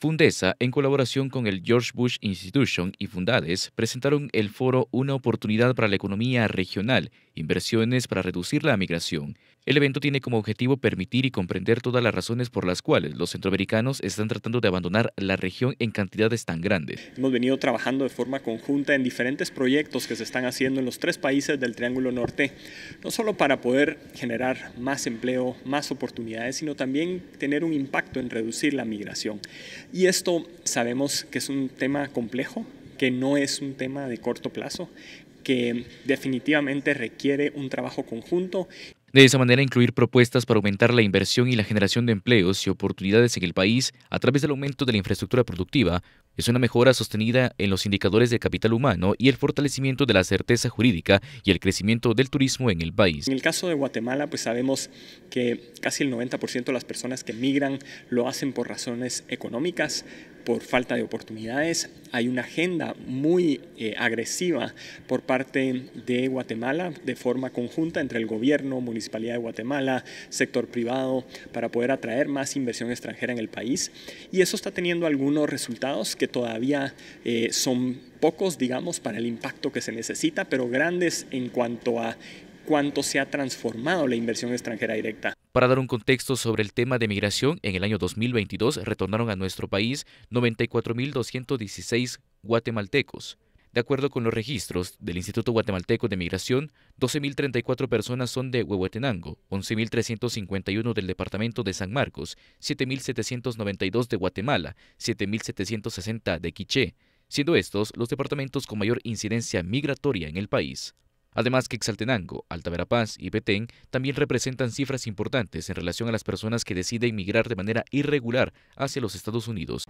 Fundesa, en colaboración con el George Bush Institution y Fundades, presentaron el foro Una oportunidad para la economía regional, inversiones para reducir la migración. El evento tiene como objetivo permitir y comprender todas las razones por las cuales los centroamericanos están tratando de abandonar la región en cantidades tan grandes. Hemos venido trabajando de forma conjunta en diferentes proyectos que se están haciendo en los tres países del Triángulo Norte, no solo para poder generar más empleo, más oportunidades, sino también tener un impacto en reducir la migración. Y esto sabemos que es un tema complejo, que no es un tema de corto plazo, que definitivamente requiere un trabajo conjunto. De esa manera, incluir propuestas para aumentar la inversión y la generación de empleos y oportunidades en el país a través del aumento de la infraestructura productiva es una mejora sostenida en los indicadores de capital humano y el fortalecimiento de la certeza jurídica y el crecimiento del turismo en el país. En el caso de Guatemala, pues sabemos que casi el 90% de las personas que migran lo hacen por razones económicas, por falta de oportunidades. Hay una agenda muy eh, agresiva por parte de Guatemala de forma conjunta entre el gobierno, Municipalidad de Guatemala, sector privado, para poder atraer más inversión extranjera en el país. Y eso está teniendo algunos resultados que todavía eh, son pocos, digamos, para el impacto que se necesita, pero grandes en cuanto a cuánto se ha transformado la inversión extranjera directa. Para dar un contexto sobre el tema de migración, en el año 2022 retornaron a nuestro país 94.216 guatemaltecos. De acuerdo con los registros del Instituto Guatemalteco de Migración, 12.034 personas son de Huehuetenango, 11.351 del Departamento de San Marcos, 7.792 de Guatemala, 7.760 de Quiché, siendo estos los departamentos con mayor incidencia migratoria en el país. Además que Exaltenango, Alta Verapaz y Petén también representan cifras importantes en relación a las personas que deciden migrar de manera irregular hacia los Estados Unidos.